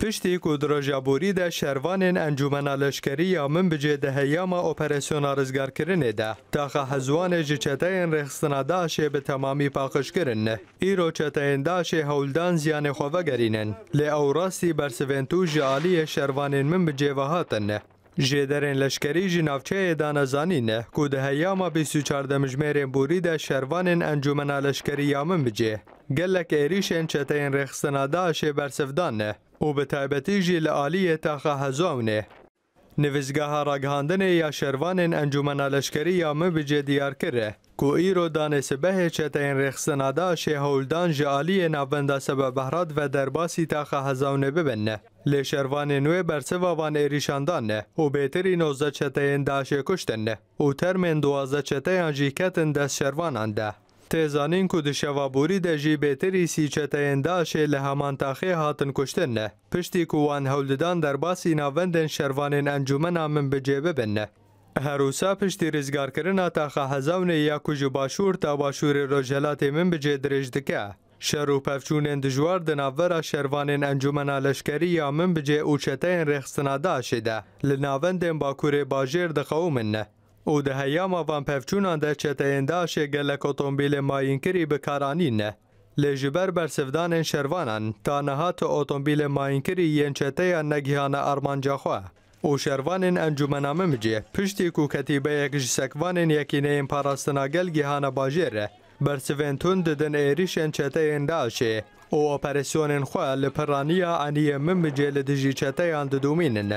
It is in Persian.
پشتی جابوری ده شروان انجمن لشکری یامن بجه ده هیام اپریسیون آرزگر کرنه ده تاقه هزوان جه چطه رخصنا به تمامی پاکش کرنه ایرو چطه داشه هولدان زیان خواه گرینن لی او راستی برسفنتو جالی شروان من بجه وهاتنه جدرن لشکری جی نافچه ای نه که ده هیاما بیسی چار دمجمهرین بوری ده شروانین انجومنه لشکری یامون بجه. گلک ایریشین چطین رخصنده داشه بر نه او به تابتی جی تا تخها نویزگاه را گهاندن یا شروان انجمن لشکری یا مبج دیار کرده کو ایرو دان به چت این رخصنادا شه هولدان جالی نابند سبب بهرات و درباسی تا خهزاونه ببنه لی شروان نوی برسوا وان ایریشاندان نه و بیتری نوزه چت این داشه کشتن او و ترمین دوازه چت این جیکتن دست شروانان تێزانین و دشەوابووری دەژیبێتری سیچەتەێنداشێ لە هەمانتاخێ هاتن کوشتنە پشتی کووان هەولدان دەرباسی ناوەندن شەروانێن ئەنجومەنا من بجێ ببنە. هەروسا پشتی ریزگارکردنا تاخە هەزاونێ یاکوژ و باشوور تا باشووری ڕۆژەلاتێ من بجێ درێژ دکە. شەر و پەفچوونێن دژوار دناڤەرە شەروانێن ئەنجومەنا لەشکەری یا من بجێ ئوچەتەین ڕێخستناداشێدا لە ناوەندێن باکوورێ باژێر دەخەو منە. û di heyama vanpevçûnan de çeteyindaşê gelek otomobîlê mayînkirî bi karanîne. Lê ji ber bersivdanên şervanan ta nehati otomobîlê mayînkirî yên çeteya negihana armancaxwe. û şervanên encumena mimicê piştî ku ketîbeyek ji sekvanên yekîneyên parastina gel gihana bajêr re. Bersivên tun didin êrişên çeteyên Daişê û operasyonên xwe li piraniya aniyê mimicê li dijî çeteyan didûmînin.